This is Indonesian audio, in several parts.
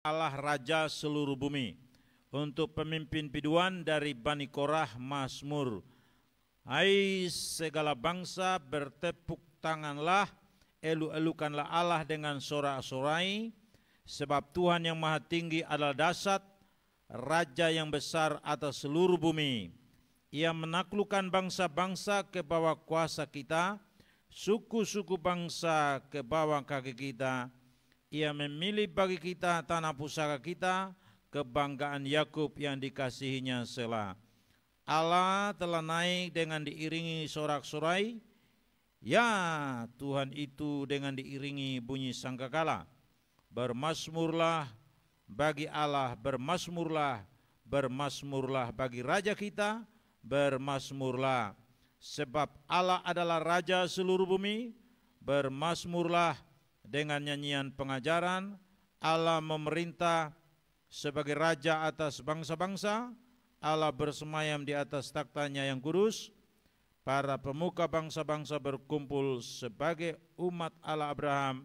Allah Raja seluruh bumi untuk pemimpin piduan dari Bani Korah Masmur. Hai segala bangsa bertepuk tanganlah, elu-elukanlah Allah dengan sorak-sorai, sebab Tuhan yang maha tinggi adalah dasar, Raja yang besar atas seluruh bumi. Ia menaklukkan bangsa-bangsa ke bawah kuasa kita, suku-suku bangsa ke bawah kaki kita, ia memilih bagi kita tanah pusaka kita, kebanggaan Yakub yang dikasihinya selah. Allah telah naik dengan diiringi sorak-sorai, ya Tuhan itu dengan diiringi bunyi sangkakala. Bermasmurlah bagi Allah, bermasmurlah, bermasmurlah bagi Raja kita, bermasmurlah. Sebab Allah adalah Raja seluruh bumi, bermasmurlah, dengan nyanyian pengajaran Allah memerintah sebagai raja atas bangsa-bangsa Allah bersemayam di atas taktanya yang kurus para pemuka bangsa-bangsa berkumpul sebagai umat Allah Abraham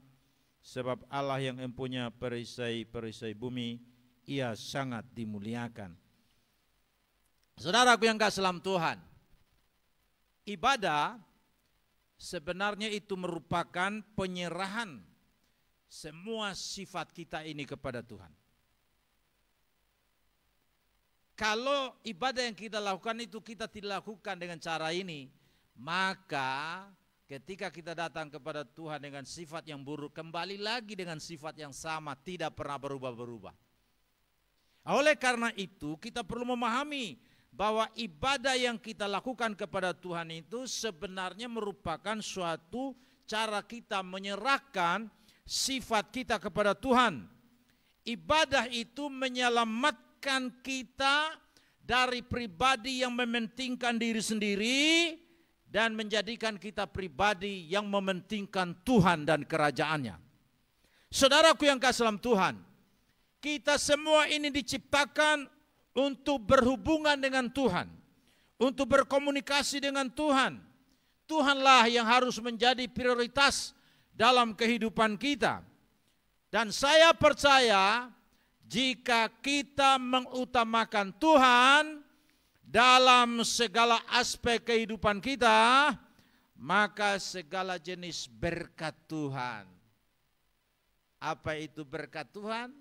sebab Allah yang empunya perisai-perisai bumi ia sangat dimuliakan Saudaraku yang kasih Tuhan ibadah sebenarnya itu merupakan penyerahan semua sifat kita ini kepada Tuhan. Kalau ibadah yang kita lakukan itu kita tidak lakukan dengan cara ini, maka ketika kita datang kepada Tuhan dengan sifat yang buruk, kembali lagi dengan sifat yang sama, tidak pernah berubah-berubah. Oleh karena itu, kita perlu memahami bahwa ibadah yang kita lakukan kepada Tuhan itu sebenarnya merupakan suatu cara kita menyerahkan sifat kita kepada Tuhan. Ibadah itu menyelamatkan kita dari pribadi yang mementingkan diri sendiri dan menjadikan kita pribadi yang mementingkan Tuhan dan kerajaannya. Saudaraku yang kasih dalam Tuhan, kita semua ini diciptakan untuk berhubungan dengan Tuhan, untuk berkomunikasi dengan Tuhan. Tuhanlah yang harus menjadi prioritas dalam kehidupan kita. Dan saya percaya jika kita mengutamakan Tuhan dalam segala aspek kehidupan kita, maka segala jenis berkat Tuhan. Apa itu berkat Tuhan?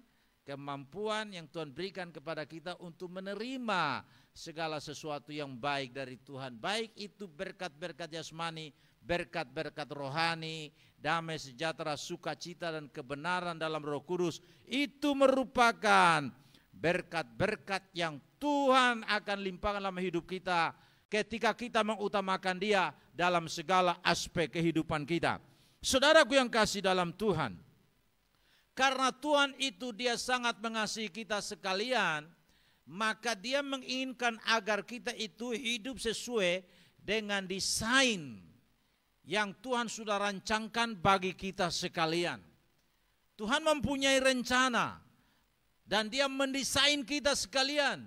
Kemampuan yang Tuhan berikan kepada kita untuk menerima segala sesuatu yang baik dari Tuhan. Baik itu berkat-berkat jasmani berkat-berkat rohani, damai sejahtera, sukacita dan kebenaran dalam Roh Kudus itu merupakan berkat-berkat yang Tuhan akan limpahkan dalam hidup kita ketika kita mengutamakan Dia dalam segala aspek kehidupan kita. Saudaraku yang kasih dalam Tuhan, karena Tuhan itu Dia sangat mengasihi kita sekalian, maka Dia menginginkan agar kita itu hidup sesuai dengan desain yang Tuhan sudah rancangkan bagi kita sekalian. Tuhan mempunyai rencana dan dia mendesain kita sekalian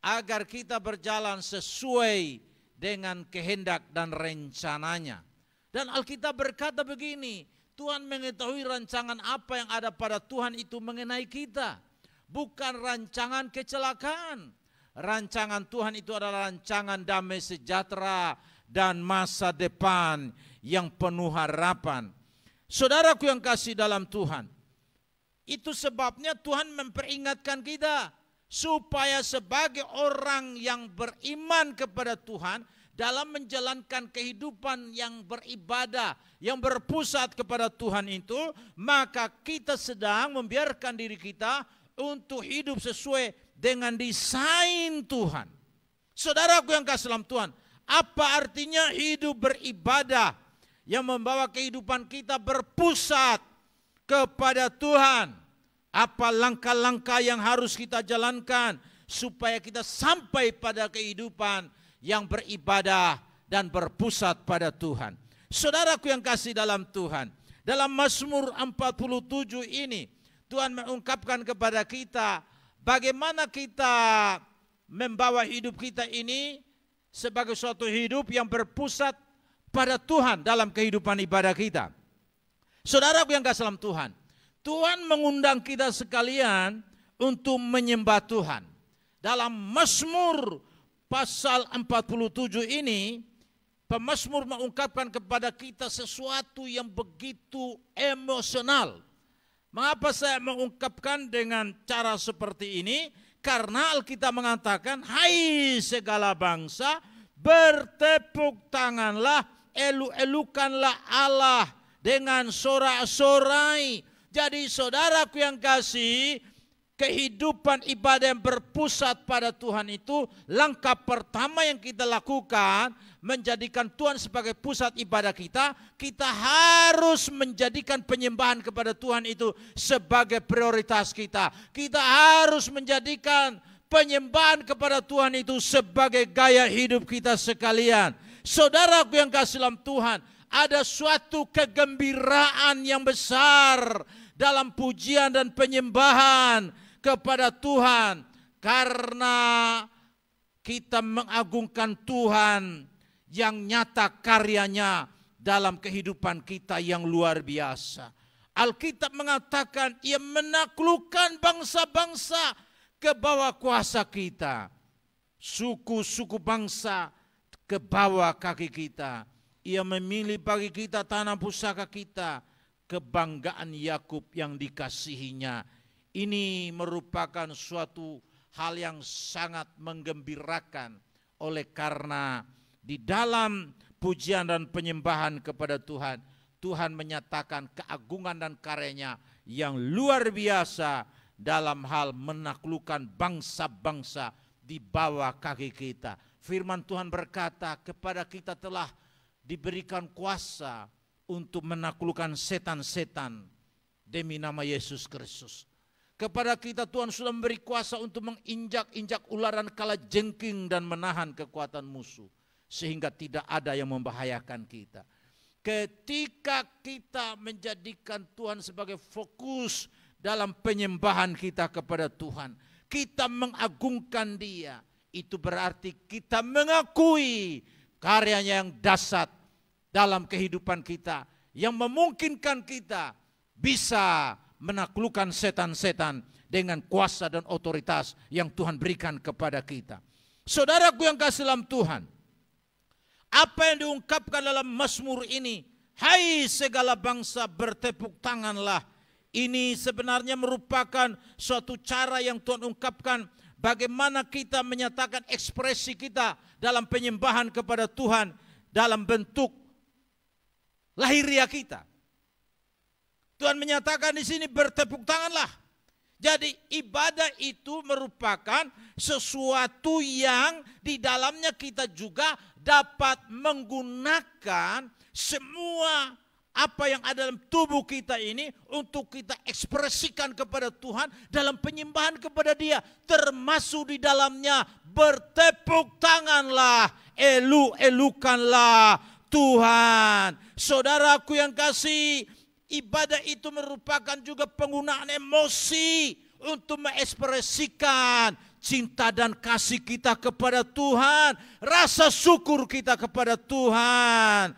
agar kita berjalan sesuai dengan kehendak dan rencananya. Dan Alkitab berkata begini, Tuhan mengetahui rancangan apa yang ada pada Tuhan itu mengenai kita. Bukan rancangan kecelakaan. Rancangan Tuhan itu adalah rancangan damai sejahtera dan masa depan yang penuh harapan. Saudaraku yang kasih dalam Tuhan, itu sebabnya Tuhan memperingatkan kita supaya sebagai orang yang beriman kepada Tuhan dalam menjalankan kehidupan yang beribadah, yang berpusat kepada Tuhan itu, maka kita sedang membiarkan diri kita untuk hidup sesuai dengan desain Tuhan. Saudaraku yang kasih dalam Tuhan, apa artinya hidup beribadah yang membawa kehidupan kita berpusat kepada Tuhan. Apa langkah-langkah yang harus kita jalankan supaya kita sampai pada kehidupan yang beribadah dan berpusat pada Tuhan. Saudaraku yang kasih dalam Tuhan, dalam Mazmur 47 ini Tuhan mengungkapkan kepada kita bagaimana kita membawa hidup kita ini sebagai suatu hidup yang berpusat pada Tuhan dalam kehidupan ibadah kita. Saudara yang kasih dalam Tuhan, Tuhan mengundang kita sekalian untuk menyembah Tuhan. Dalam Mazmur pasal 47 ini, pemazmur mengungkapkan kepada kita sesuatu yang begitu emosional. Mengapa saya mengungkapkan dengan cara seperti ini? Karena Alkitab mengatakan, "Hai segala bangsa, bertepuk tanganlah elu-elukanlah Allah dengan sorak-sorai. Jadi saudaraku yang kasih, kehidupan ibadah yang berpusat pada Tuhan itu langkah pertama yang kita lakukan menjadikan Tuhan sebagai pusat ibadah kita, kita harus menjadikan penyembahan kepada Tuhan itu sebagai prioritas kita. Kita harus menjadikan penyembahan kepada Tuhan itu sebagai gaya hidup kita sekalian. Saudaraku yang kasih dalam Tuhan, ada suatu kegembiraan yang besar dalam pujian dan penyembahan kepada Tuhan karena kita mengagungkan Tuhan yang nyata karyanya dalam kehidupan kita yang luar biasa. Alkitab mengatakan ia menaklukkan bangsa-bangsa ke bawah kuasa kita. Suku-suku bangsa ke bawah kaki kita. Ia memilih bagi kita tanah pusaka kita, kebanggaan Yakub yang dikasihinya. Ini merupakan suatu hal yang sangat menggembirakan oleh karena di dalam pujian dan penyembahan kepada Tuhan, Tuhan menyatakan keagungan dan karyanya yang luar biasa dalam hal menaklukkan bangsa-bangsa di bawah kaki kita Firman Tuhan berkata, kepada kita telah diberikan kuasa untuk menaklukkan setan-setan demi nama Yesus Kristus. Kepada kita Tuhan sudah memberi kuasa untuk menginjak-injak ularan kala jengking dan menahan kekuatan musuh. Sehingga tidak ada yang membahayakan kita. Ketika kita menjadikan Tuhan sebagai fokus dalam penyembahan kita kepada Tuhan. Kita mengagungkan dia itu berarti kita mengakui karyanya yang dasar dalam kehidupan kita yang memungkinkan kita bisa menaklukkan setan-setan dengan kuasa dan otoritas yang Tuhan berikan kepada kita. Saudaraku yang kasih dalam Tuhan, apa yang diungkapkan dalam Mazmur ini, hai segala bangsa bertepuk tanganlah. Ini sebenarnya merupakan suatu cara yang Tuhan ungkapkan bagaimana kita menyatakan ekspresi kita dalam penyembahan kepada Tuhan dalam bentuk lahiriah kita. Tuhan menyatakan di sini bertepuk tanganlah. Jadi ibadah itu merupakan sesuatu yang di dalamnya kita juga dapat menggunakan semua apa yang ada dalam tubuh kita ini untuk kita ekspresikan kepada Tuhan dalam penyembahan kepada Dia termasuk di dalamnya bertepuk tanganlah elu elukanlah Tuhan saudaraku yang kasih ibadah itu merupakan juga penggunaan emosi untuk mengekspresikan cinta dan kasih kita kepada Tuhan, rasa syukur kita kepada Tuhan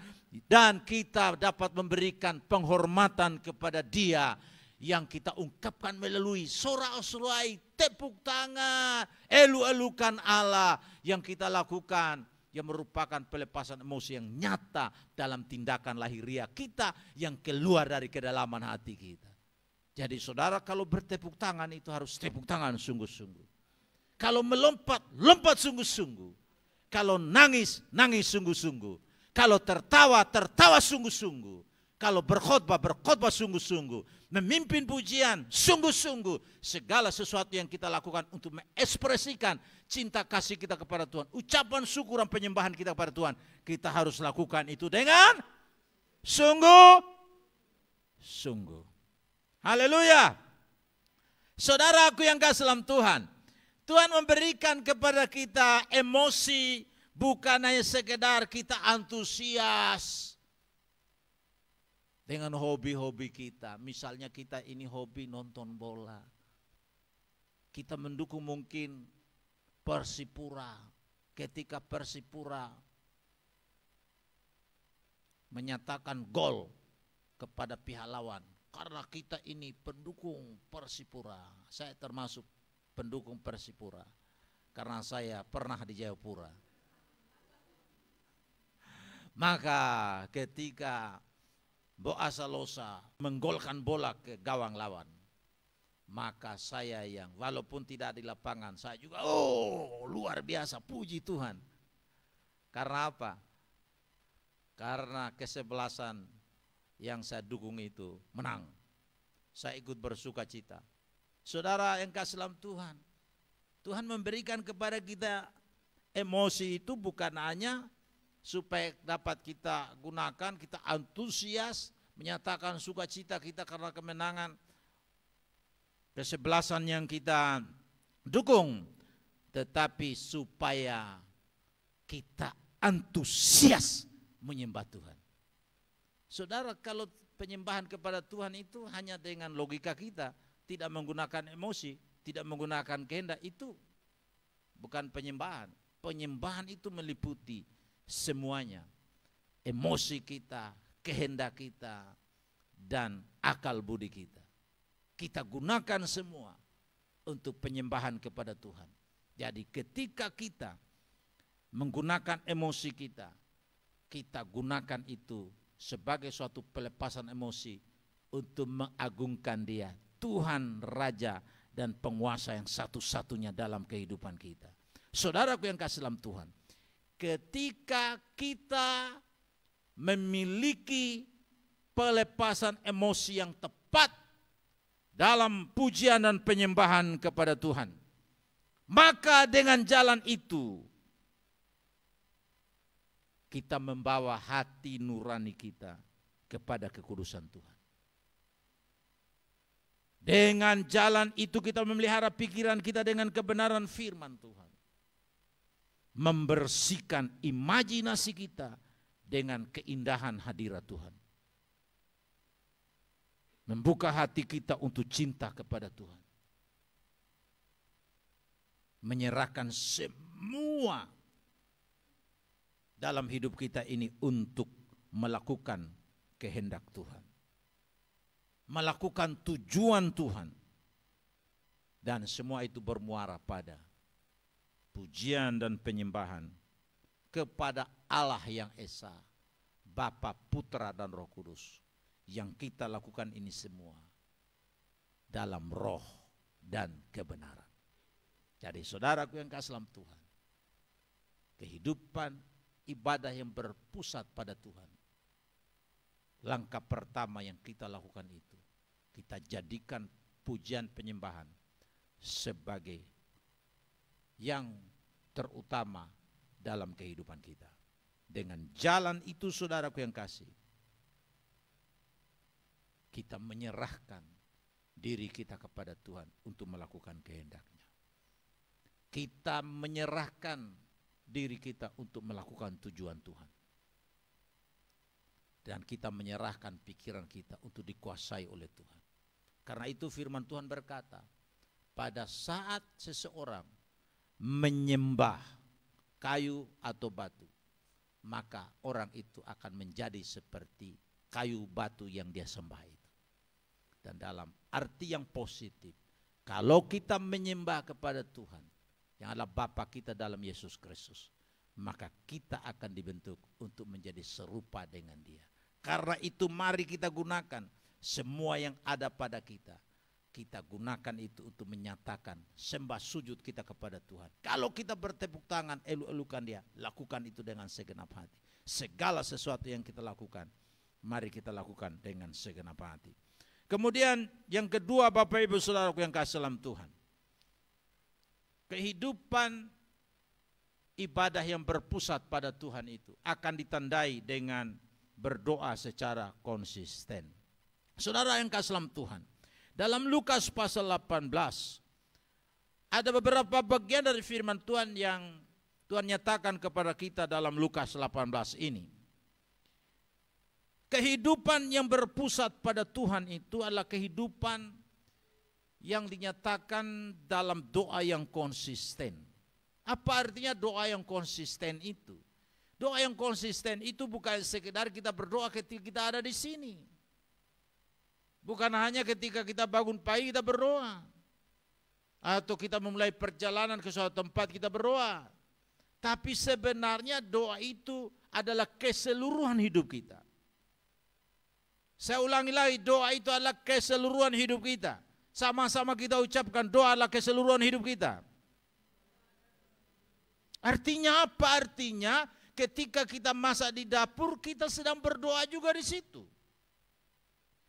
dan kita dapat memberikan penghormatan kepada dia yang kita ungkapkan melalui sorak sorai, tepuk tangan, elu-elukan Allah yang kita lakukan yang merupakan pelepasan emosi yang nyata dalam tindakan lahiriah kita yang keluar dari kedalaman hati kita. Jadi saudara kalau bertepuk tangan itu harus tepuk tangan sungguh-sungguh. Kalau melompat, lompat sungguh-sungguh. Kalau nangis, nangis sungguh-sungguh kalau tertawa, tertawa sungguh-sungguh. Kalau berkhotbah, berkhotbah sungguh-sungguh. Memimpin pujian, sungguh-sungguh. Segala sesuatu yang kita lakukan untuk mengekspresikan cinta kasih kita kepada Tuhan. Ucapan syukur dan penyembahan kita kepada Tuhan. Kita harus lakukan itu dengan sungguh-sungguh. Haleluya. Saudara aku yang kasih dalam Tuhan. Tuhan memberikan kepada kita emosi Bukan hanya sekedar kita antusias dengan hobi-hobi kita. Misalnya kita ini hobi nonton bola. Kita mendukung mungkin Persipura. Ketika Persipura menyatakan gol kepada pihak lawan. Karena kita ini pendukung Persipura. Saya termasuk pendukung Persipura. Karena saya pernah di Jayapura. Maka ketika Boasalosa menggolkan bola ke gawang lawan, maka saya yang walaupun tidak di lapangan, saya juga oh luar biasa puji Tuhan. Karena apa? Karena kesebelasan yang saya dukung itu menang. Saya ikut bersuka cita. Saudara yang kasih dalam Tuhan, Tuhan memberikan kepada kita emosi itu bukan hanya supaya dapat kita gunakan, kita antusias menyatakan sukacita kita karena kemenangan kesebelasan yang kita dukung tetapi supaya kita antusias menyembah Tuhan. Saudara kalau penyembahan kepada Tuhan itu hanya dengan logika kita, tidak menggunakan emosi, tidak menggunakan kehendak itu bukan penyembahan. Penyembahan itu meliputi semuanya. Emosi kita, kehendak kita, dan akal budi kita. Kita gunakan semua untuk penyembahan kepada Tuhan. Jadi ketika kita menggunakan emosi kita, kita gunakan itu sebagai suatu pelepasan emosi untuk mengagungkan dia. Tuhan Raja dan penguasa yang satu-satunya dalam kehidupan kita. Saudaraku yang kasih dalam Tuhan ketika kita memiliki pelepasan emosi yang tepat dalam pujian dan penyembahan kepada Tuhan. Maka dengan jalan itu kita membawa hati nurani kita kepada kekudusan Tuhan. Dengan jalan itu kita memelihara pikiran kita dengan kebenaran firman Tuhan membersihkan imajinasi kita dengan keindahan hadirat Tuhan. Membuka hati kita untuk cinta kepada Tuhan. Menyerahkan semua dalam hidup kita ini untuk melakukan kehendak Tuhan. Melakukan tujuan Tuhan. Dan semua itu bermuara pada pujian dan penyembahan kepada Allah yang Esa, Bapa, Putra dan Roh Kudus yang kita lakukan ini semua dalam roh dan kebenaran. Jadi saudaraku yang kasih Tuhan, kehidupan ibadah yang berpusat pada Tuhan. Langkah pertama yang kita lakukan itu, kita jadikan pujian penyembahan sebagai yang terutama dalam kehidupan kita. Dengan jalan itu saudaraku yang kasih, kita menyerahkan diri kita kepada Tuhan untuk melakukan kehendaknya. Kita menyerahkan diri kita untuk melakukan tujuan Tuhan. Dan kita menyerahkan pikiran kita untuk dikuasai oleh Tuhan. Karena itu firman Tuhan berkata, pada saat seseorang menyembah kayu atau batu, maka orang itu akan menjadi seperti kayu batu yang dia sembah itu. Dan dalam arti yang positif, kalau kita menyembah kepada Tuhan, yang adalah Bapa kita dalam Yesus Kristus, maka kita akan dibentuk untuk menjadi serupa dengan Dia. Karena itu mari kita gunakan semua yang ada pada kita kita gunakan itu untuk menyatakan sembah sujud kita kepada Tuhan. Kalau kita bertepuk tangan, elu-elukan dia, lakukan itu dengan segenap hati. Segala sesuatu yang kita lakukan, mari kita lakukan dengan segenap hati. Kemudian yang kedua Bapak Ibu saudara yang kasih dalam Tuhan. Kehidupan ibadah yang berpusat pada Tuhan itu akan ditandai dengan berdoa secara konsisten. Saudara yang kasih dalam Tuhan, dalam Lukas pasal 18 ada beberapa bagian dari firman Tuhan yang Tuhan nyatakan kepada kita dalam Lukas 18 ini. Kehidupan yang berpusat pada Tuhan itu adalah kehidupan yang dinyatakan dalam doa yang konsisten. Apa artinya doa yang konsisten itu? Doa yang konsisten itu bukan sekedar kita berdoa ketika kita ada di sini. Bukan hanya ketika kita bangun pagi kita berdoa. Atau kita memulai perjalanan ke suatu tempat kita berdoa. Tapi sebenarnya doa itu adalah keseluruhan hidup kita. Saya ulangi lagi, doa itu adalah keseluruhan hidup kita. Sama-sama kita ucapkan doa adalah keseluruhan hidup kita. Artinya apa? Artinya ketika kita masak di dapur, kita sedang berdoa juga di situ.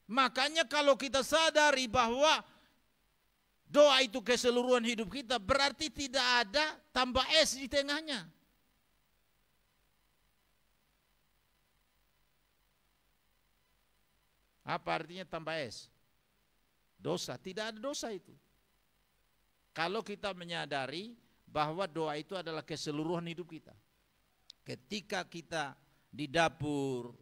Makanya kalau kita sadari bahwa doa itu keseluruhan hidup kita berarti tidak ada tambah es di tengahnya. Apa artinya tambah es? Dosa, tidak ada dosa itu. Kalau kita menyadari bahwa doa itu adalah keseluruhan hidup kita. Ketika kita di dapur,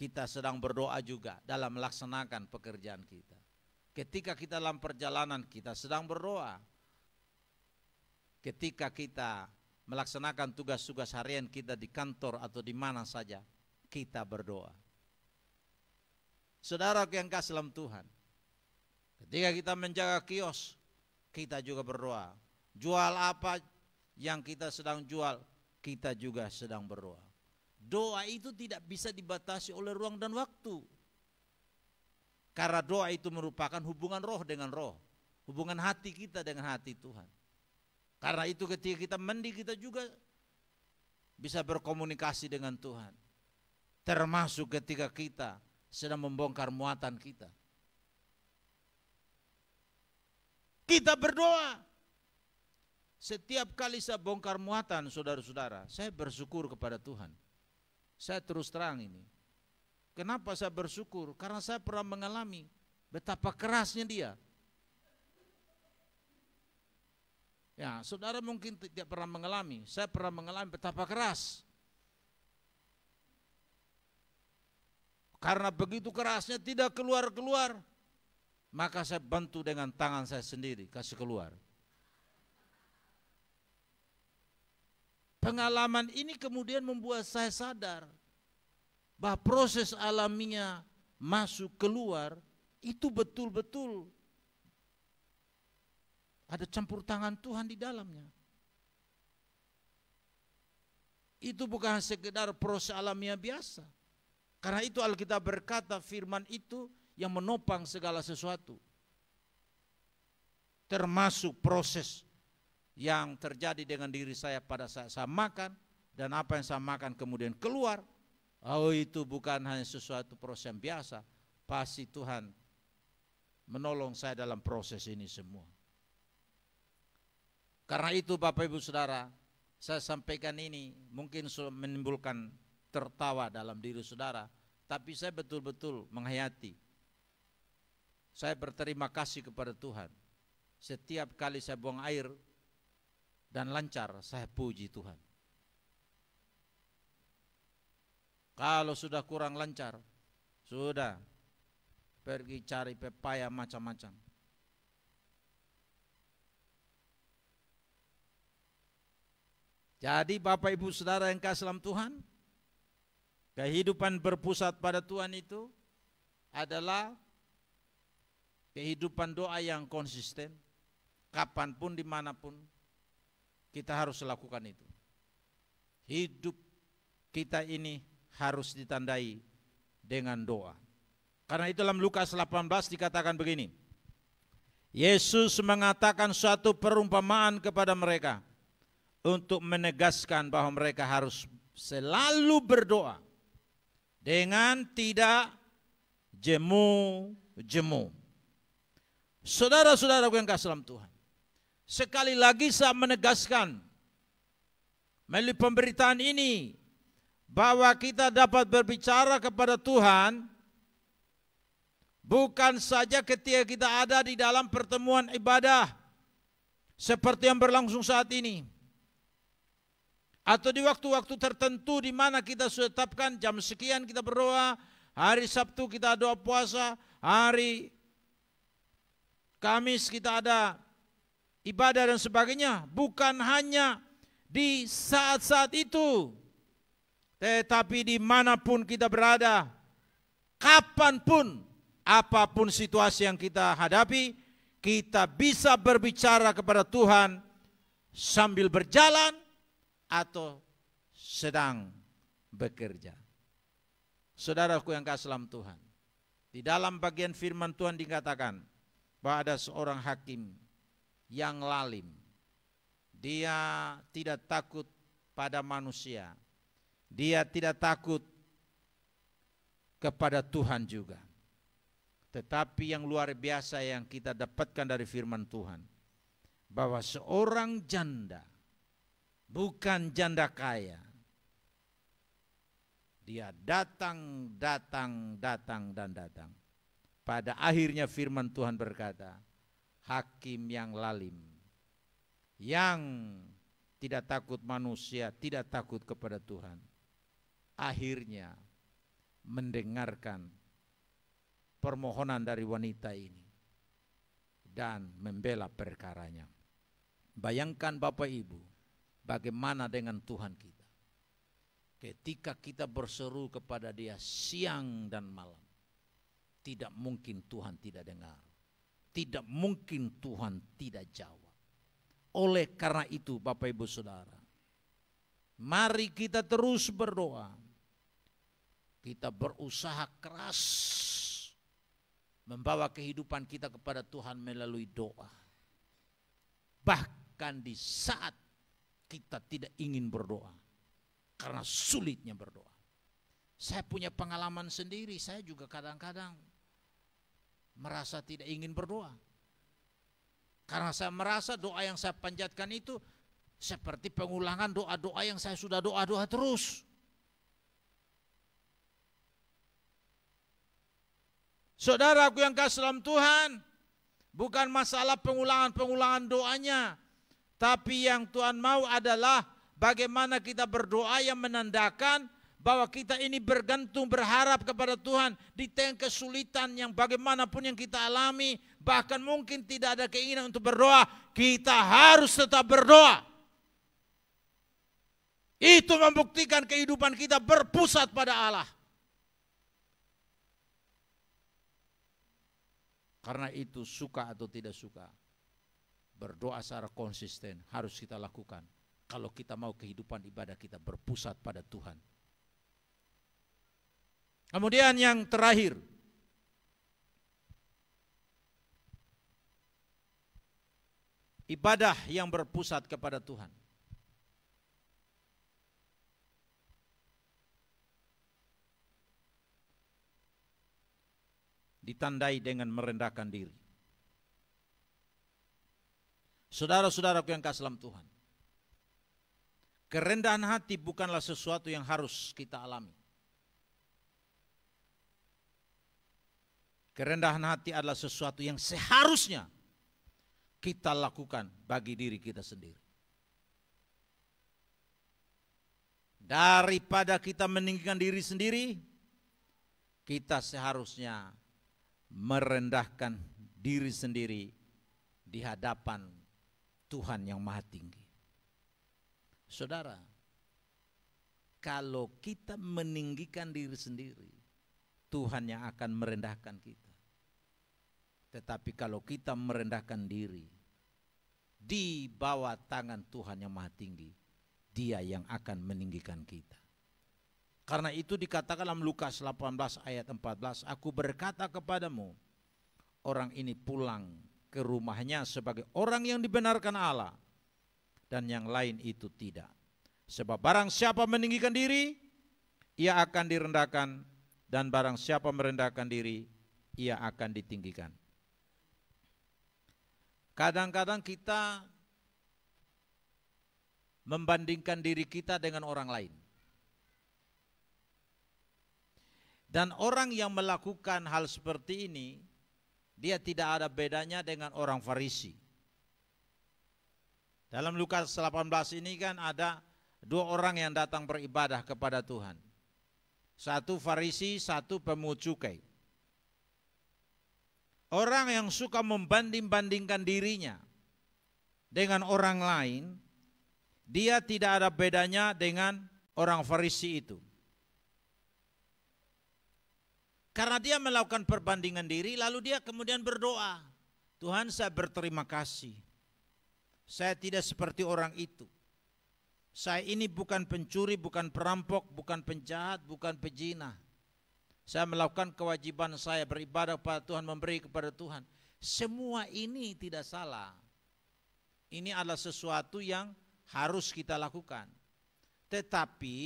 kita sedang berdoa juga dalam melaksanakan pekerjaan kita. Ketika kita dalam perjalanan, kita sedang berdoa. Ketika kita melaksanakan tugas-tugas harian kita di kantor atau di mana saja, kita berdoa. Saudara yang kasih dalam Tuhan, ketika kita menjaga kios, kita juga berdoa. Jual apa yang kita sedang jual, kita juga sedang berdoa. Doa itu tidak bisa dibatasi oleh ruang dan waktu. Karena doa itu merupakan hubungan roh dengan roh, hubungan hati kita dengan hati Tuhan. Karena itu ketika kita mandi kita juga bisa berkomunikasi dengan Tuhan. Termasuk ketika kita sedang membongkar muatan kita. Kita berdoa. Setiap kali saya bongkar muatan saudara-saudara, saya bersyukur kepada Tuhan. Saya terus terang ini. Kenapa saya bersyukur? Karena saya pernah mengalami betapa kerasnya dia. Ya, saudara mungkin tidak pernah mengalami. Saya pernah mengalami betapa keras. Karena begitu kerasnya tidak keluar-keluar, maka saya bantu dengan tangan saya sendiri kasih keluar. Pengalaman ini kemudian membuat saya sadar bahwa proses alaminya masuk keluar itu betul-betul ada campur tangan Tuhan di dalamnya. Itu bukan sekedar proses alamiah biasa. Karena itu Alkitab berkata firman itu yang menopang segala sesuatu. Termasuk proses yang terjadi dengan diri saya pada saat saya makan dan apa yang saya makan kemudian keluar. Oh itu bukan hanya sesuatu proses yang biasa, pasti Tuhan menolong saya dalam proses ini semua. Karena itu Bapak Ibu Saudara, saya sampaikan ini mungkin menimbulkan tertawa dalam diri saudara, tapi saya betul-betul menghayati. Saya berterima kasih kepada Tuhan. Setiap kali saya buang air, dan lancar, saya puji Tuhan. Kalau sudah kurang lancar, sudah pergi cari pepaya macam-macam. Jadi Bapak Ibu Saudara yang kasih dalam Tuhan, kehidupan berpusat pada Tuhan itu adalah kehidupan doa yang konsisten, kapanpun, dimanapun, kita harus lakukan itu. Hidup kita ini harus ditandai dengan doa. Karena itu dalam Lukas 18 dikatakan begini. Yesus mengatakan suatu perumpamaan kepada mereka untuk menegaskan bahwa mereka harus selalu berdoa dengan tidak jemu-jemu. saudara saudaraku yang kasih dalam Tuhan sekali lagi saya menegaskan melalui pemberitaan ini bahwa kita dapat berbicara kepada Tuhan bukan saja ketika kita ada di dalam pertemuan ibadah seperti yang berlangsung saat ini atau di waktu-waktu tertentu di mana kita sudah tetapkan jam sekian kita berdoa, hari Sabtu kita doa puasa, hari Kamis kita ada ibadah dan sebagainya bukan hanya di saat-saat itu tetapi dimanapun kita berada kapanpun apapun situasi yang kita hadapi kita bisa berbicara kepada Tuhan sambil berjalan atau sedang bekerja. Saudaraku yang kaslam Tuhan. Di dalam bagian firman Tuhan dikatakan bahwa ada seorang hakim yang lalim. Dia tidak takut pada manusia. Dia tidak takut kepada Tuhan juga. Tetapi yang luar biasa yang kita dapatkan dari firman Tuhan bahwa seorang janda bukan janda kaya. Dia datang, datang, datang dan datang. Pada akhirnya firman Tuhan berkata, hakim yang lalim yang tidak takut manusia, tidak takut kepada Tuhan. Akhirnya mendengarkan permohonan dari wanita ini dan membela perkaranya. Bayangkan Bapak Ibu, bagaimana dengan Tuhan kita. Ketika kita berseru kepada dia siang dan malam, tidak mungkin Tuhan tidak dengar. Tidak mungkin Tuhan tidak jawab. Oleh karena itu Bapak Ibu Saudara, mari kita terus berdoa. Kita berusaha keras membawa kehidupan kita kepada Tuhan melalui doa. Bahkan di saat kita tidak ingin berdoa karena sulitnya berdoa. Saya punya pengalaman sendiri, saya juga kadang-kadang merasa tidak ingin berdoa. Karena saya merasa doa yang saya panjatkan itu seperti pengulangan doa-doa yang saya sudah doa-doa terus. Saudara aku yang kasih dalam Tuhan, bukan masalah pengulangan-pengulangan doanya, tapi yang Tuhan mau adalah bagaimana kita berdoa yang menandakan bahwa kita ini bergantung berharap kepada Tuhan di tengah kesulitan yang bagaimanapun yang kita alami, bahkan mungkin tidak ada keinginan untuk berdoa, kita harus tetap berdoa. Itu membuktikan kehidupan kita berpusat pada Allah. Karena itu suka atau tidak suka, berdoa secara konsisten harus kita lakukan. Kalau kita mau kehidupan ibadah kita berpusat pada Tuhan. Kemudian yang terakhir, ibadah yang berpusat kepada Tuhan. ditandai dengan merendahkan diri. Saudara-saudaraku yang kasih dalam Tuhan. Kerendahan hati bukanlah sesuatu yang harus kita alami. Kerendahan hati adalah sesuatu yang seharusnya kita lakukan bagi diri kita sendiri. Daripada kita meninggikan diri sendiri, kita seharusnya merendahkan diri sendiri di hadapan Tuhan yang Maha Tinggi. Saudara, kalau kita meninggikan diri sendiri, Tuhan yang akan merendahkan kita. Tetapi kalau kita merendahkan diri di bawah tangan Tuhan yang Maha Tinggi, Dia yang akan meninggikan kita. Karena itu dikatakan dalam Lukas 18 ayat 14, aku berkata kepadamu, orang ini pulang ke rumahnya sebagai orang yang dibenarkan Allah dan yang lain itu tidak. Sebab barang siapa meninggikan diri, ia akan direndahkan dan barang siapa merendahkan diri, ia akan ditinggikan. Kadang-kadang kita membandingkan diri kita dengan orang lain. Dan orang yang melakukan hal seperti ini, dia tidak ada bedanya dengan orang Farisi. Dalam Lukas 18 ini kan ada dua orang yang datang beribadah kepada Tuhan. Satu Farisi, satu pemucukai. Orang yang suka membanding-bandingkan dirinya dengan orang lain, dia tidak ada bedanya dengan orang Farisi itu. Karena dia melakukan perbandingan diri, lalu dia kemudian berdoa, "Tuhan, saya berterima kasih. Saya tidak seperti orang itu. Saya ini bukan pencuri, bukan perampok, bukan penjahat, bukan pejinah." saya melakukan kewajiban saya beribadah kepada Tuhan, memberi kepada Tuhan. Semua ini tidak salah. Ini adalah sesuatu yang harus kita lakukan. Tetapi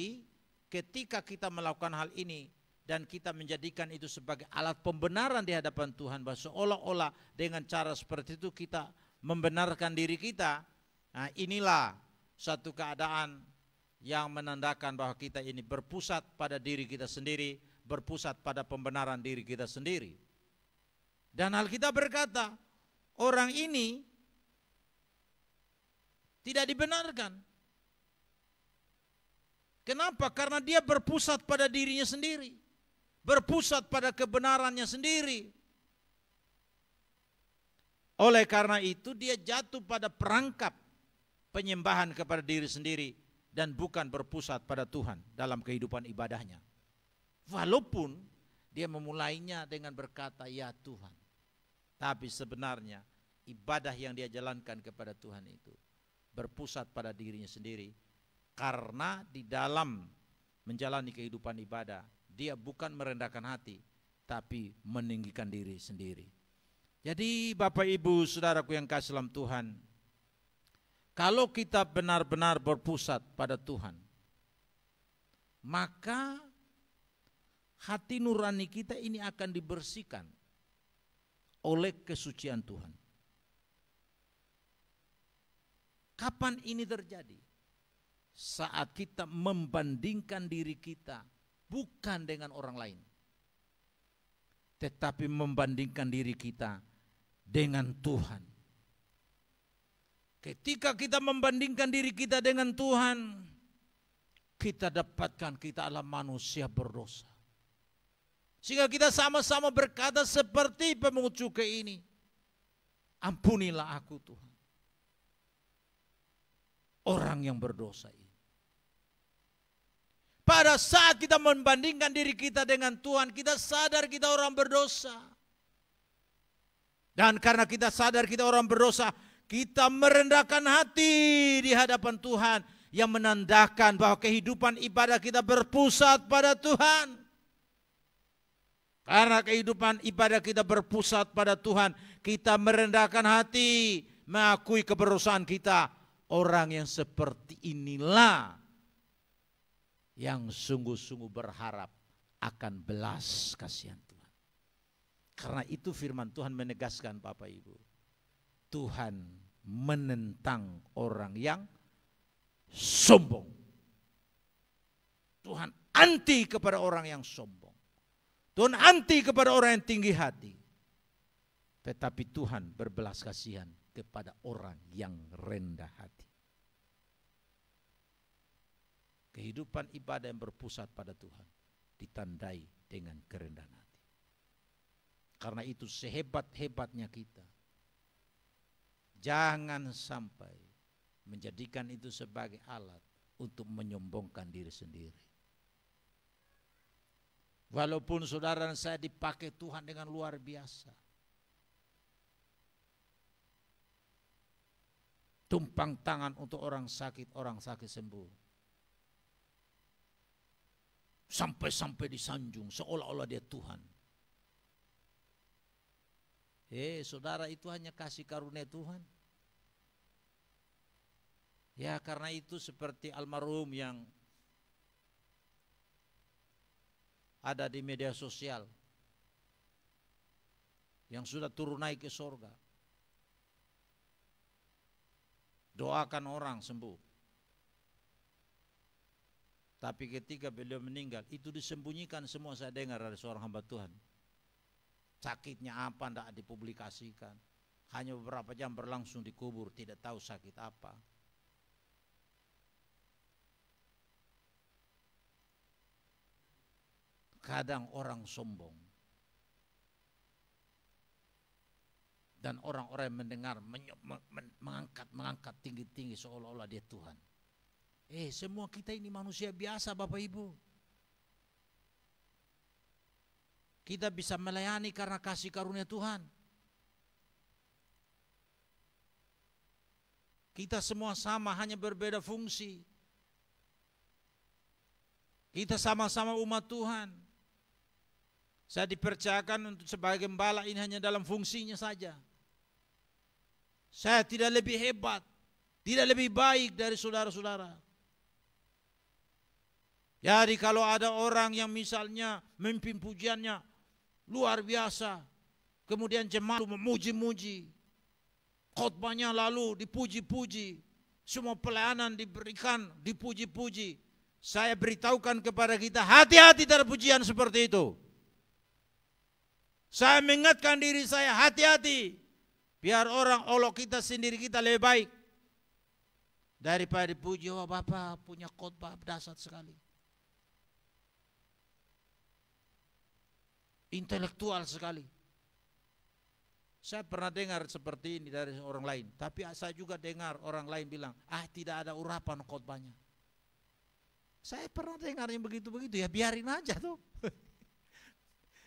ketika kita melakukan hal ini dan kita menjadikan itu sebagai alat pembenaran di hadapan Tuhan bahwa seolah-olah dengan cara seperti itu kita membenarkan diri kita. Nah, inilah satu keadaan yang menandakan bahwa kita ini berpusat pada diri kita sendiri berpusat pada pembenaran diri kita sendiri. Dan Alkitab berkata, orang ini tidak dibenarkan. Kenapa? Karena dia berpusat pada dirinya sendiri. Berpusat pada kebenarannya sendiri. Oleh karena itu dia jatuh pada perangkap penyembahan kepada diri sendiri dan bukan berpusat pada Tuhan dalam kehidupan ibadahnya. Walaupun dia memulainya dengan berkata ya Tuhan. Tapi sebenarnya ibadah yang dia jalankan kepada Tuhan itu berpusat pada dirinya sendiri karena di dalam menjalani kehidupan ibadah dia bukan merendahkan hati tapi meninggikan diri sendiri. Jadi Bapak Ibu Saudaraku yang kasih dalam Tuhan, kalau kita benar-benar berpusat pada Tuhan, maka hati nurani kita ini akan dibersihkan oleh kesucian Tuhan. Kapan ini terjadi? Saat kita membandingkan diri kita bukan dengan orang lain, tetapi membandingkan diri kita dengan Tuhan. Ketika kita membandingkan diri kita dengan Tuhan, kita dapatkan kita adalah manusia berdosa. Sehingga kita sama-sama berkata seperti pemungut cukai ini. Ampunilah aku Tuhan. Orang yang berdosa ini. Pada saat kita membandingkan diri kita dengan Tuhan, kita sadar kita orang berdosa. Dan karena kita sadar kita orang berdosa, kita merendahkan hati di hadapan Tuhan yang menandakan bahwa kehidupan ibadah kita berpusat pada Tuhan. Karena kehidupan ibadah kita berpusat pada Tuhan, kita merendahkan hati, mengakui keberusahaan kita. Orang yang seperti inilah yang sungguh-sungguh berharap akan belas kasihan Tuhan. Karena itu firman Tuhan menegaskan Bapak Ibu. Tuhan menentang orang yang sombong. Tuhan anti kepada orang yang sombong. Tuhan anti kepada orang yang tinggi hati. Tetapi Tuhan berbelas kasihan kepada orang yang rendah hati. Kehidupan ibadah yang berpusat pada Tuhan ditandai dengan kerendahan hati. Karena itu sehebat-hebatnya kita. Jangan sampai menjadikan itu sebagai alat untuk menyombongkan diri sendiri. Walaupun saudara saya dipakai Tuhan dengan luar biasa. Tumpang tangan untuk orang sakit, orang sakit sembuh. Sampai-sampai disanjung seolah-olah dia Tuhan. Eh, saudara itu hanya kasih karunia Tuhan. Ya, karena itu seperti almarhum yang ada di media sosial yang sudah turun naik ke sorga. Doakan orang sembuh. Tapi ketika beliau meninggal, itu disembunyikan semua saya dengar dari seorang hamba Tuhan. Sakitnya apa tidak dipublikasikan. Hanya beberapa jam berlangsung dikubur, tidak tahu sakit apa. kadang orang sombong. Dan orang-orang yang mendengar mengangkat mengangkat tinggi-tinggi seolah-olah dia Tuhan. Eh, semua kita ini manusia biasa Bapak Ibu. Kita bisa melayani karena kasih karunia Tuhan. Kita semua sama, hanya berbeda fungsi. Kita sama-sama umat Tuhan. Saya dipercayakan untuk sebagai gembala ini hanya dalam fungsinya saja. Saya tidak lebih hebat, tidak lebih baik dari saudara-saudara. Jadi kalau ada orang yang misalnya memimpin pujiannya luar biasa, kemudian jemaat memuji-muji, khotbahnya lalu dipuji-puji, semua pelayanan diberikan dipuji-puji. Saya beritahukan kepada kita hati-hati dari pujian seperti itu. Saya mengingatkan diri saya hati-hati. Biar orang olok kita sendiri kita lebih baik. Daripada dipuji, oh, Bapak punya khotbah dasar sekali. Intelektual sekali. Saya pernah dengar seperti ini dari orang lain, tapi saya juga dengar orang lain bilang, "Ah, tidak ada urapan khotbahnya." Saya pernah dengar yang begitu-begitu, ya biarin aja tuh.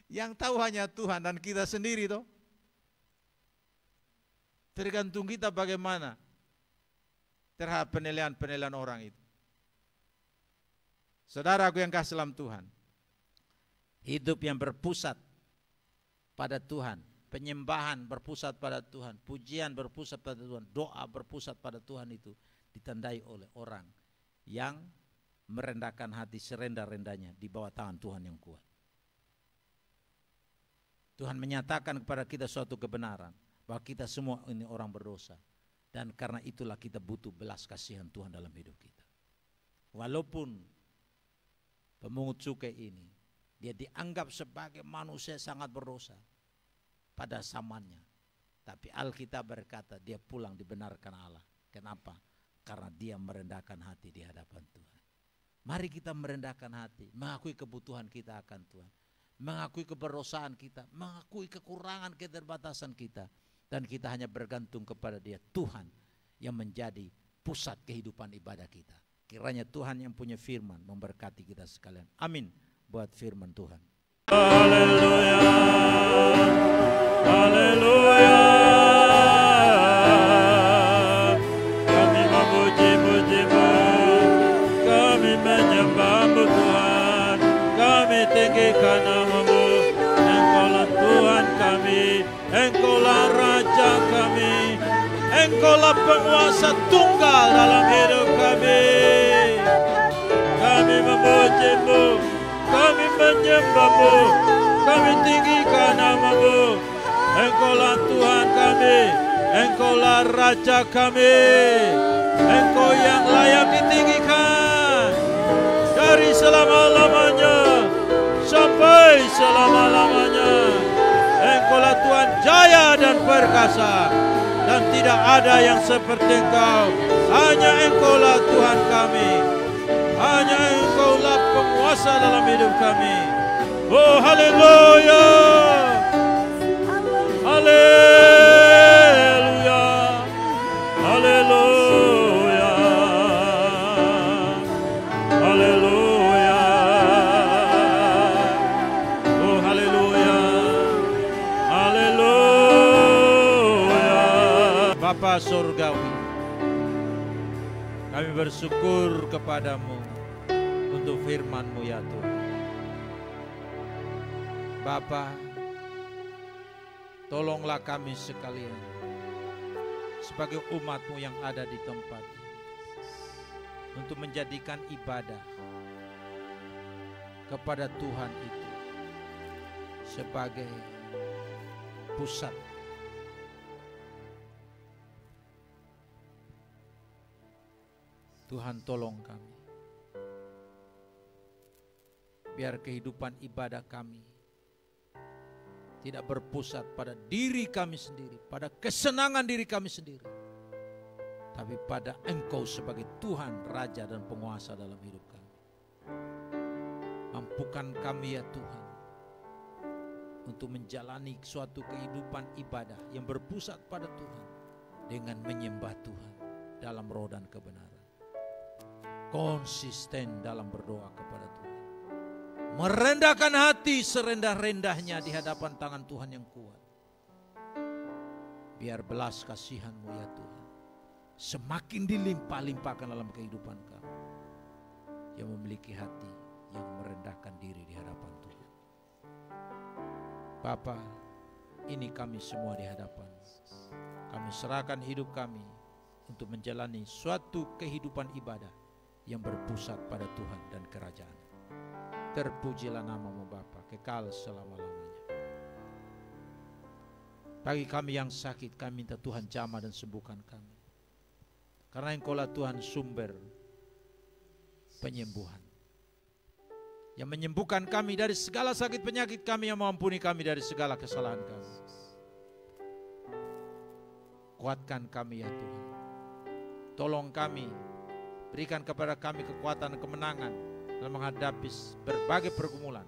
Yang tahu hanya Tuhan dan kita sendiri toh. Tergantung kita bagaimana terhadap penilaian-penilaian orang itu. Saudaraku yang kasih dalam Tuhan. Hidup yang berpusat pada Tuhan. Penyembahan berpusat pada Tuhan. Pujian berpusat pada Tuhan. Doa berpusat pada Tuhan itu ditandai oleh orang yang merendahkan hati serendah-rendahnya di bawah tangan Tuhan yang kuat. Tuhan menyatakan kepada kita suatu kebenaran bahwa kita semua ini orang berdosa dan karena itulah kita butuh belas kasihan Tuhan dalam hidup kita. Walaupun pemungut cukai ini dia dianggap sebagai manusia sangat berdosa pada zamannya. Tapi Alkitab berkata dia pulang dibenarkan Allah. Kenapa? Karena dia merendahkan hati di hadapan Tuhan. Mari kita merendahkan hati, mengakui kebutuhan kita akan Tuhan mengakui keberosaan kita, mengakui kekurangan keterbatasan kita dan kita hanya bergantung kepada Dia Tuhan yang menjadi pusat kehidupan ibadah kita. Kiranya Tuhan yang punya firman memberkati kita sekalian. Amin buat firman Tuhan. Hallelujah. Engkaulah penguasa tunggal dalam hidup kami. Kami memujimu, kami menyembahmu, kami tinggikan namamu. Engkaulah Tuhan kami, Engkaulah Raja kami, Engkau yang layak ditinggikan dari selama-lamanya sampai selama-lamanya. Engkaulah Tuhan jaya dan perkasa dan tidak ada yang seperti Engkau. Hanya engkau Engkaulah Tuhan kami. Hanya engkau Engkaulah penguasa dalam hidup kami. Oh, haleluya! Sorgawi, Surgawi, kami bersyukur kepadamu untuk FirmanMu ya Tuhan. Bapa, tolonglah kami sekalian sebagai umatmu yang ada di tempat ini untuk menjadikan ibadah kepada Tuhan itu sebagai pusat Tuhan tolong kami. Biar kehidupan ibadah kami tidak berpusat pada diri kami sendiri, pada kesenangan diri kami sendiri. Tapi pada engkau sebagai Tuhan, Raja dan penguasa dalam hidup kami. Mampukan kami ya Tuhan untuk menjalani suatu kehidupan ibadah yang berpusat pada Tuhan dengan menyembah Tuhan dalam roh dan kebenaran konsisten dalam berdoa kepada Tuhan. Merendahkan hati serendah-rendahnya di hadapan tangan Tuhan yang kuat. Biar belas kasihanmu ya Tuhan. Semakin dilimpah-limpahkan dalam kehidupan kami. Yang memiliki hati yang merendahkan diri di hadapan Tuhan. Bapa, ini kami semua di hadapan. Kami serahkan hidup kami untuk menjalani suatu kehidupan ibadah yang berpusat pada Tuhan dan kerajaan. Terpujilah namamu Bapa kekal selama-lamanya. Bagi kami yang sakit, kami minta Tuhan jamah dan sembuhkan kami. Karena Engkaulah Tuhan sumber penyembuhan. Yang menyembuhkan kami dari segala sakit penyakit kami, yang mengampuni kami dari segala kesalahan kami. Kuatkan kami ya Tuhan. Tolong kami Berikan kepada kami kekuatan dan kemenangan dalam menghadapi berbagai pergumulan.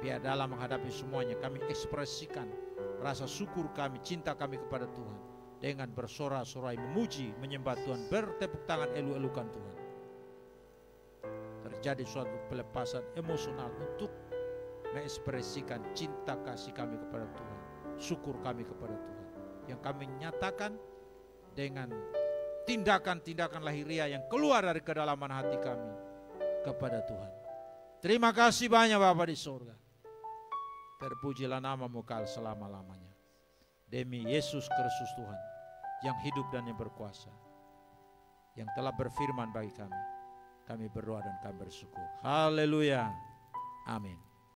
Biar dalam menghadapi semuanya kami ekspresikan rasa syukur kami, cinta kami kepada Tuhan. Dengan bersorak-sorai memuji, menyembah Tuhan, bertepuk tangan elu-elukan Tuhan. Terjadi suatu pelepasan emosional untuk mengekspresikan cinta kasih kami kepada Tuhan. Syukur kami kepada Tuhan. Yang kami nyatakan dengan tindakan-tindakan lahiriah yang keluar dari kedalaman hati kami kepada Tuhan. Terima kasih banyak Bapak di surga. Terpujilah namamu kal selama-lamanya. Demi Yesus Kristus Tuhan yang hidup dan yang berkuasa. Yang telah berfirman bagi kami. Kami berdoa dan kami bersyukur. Haleluya. Amin.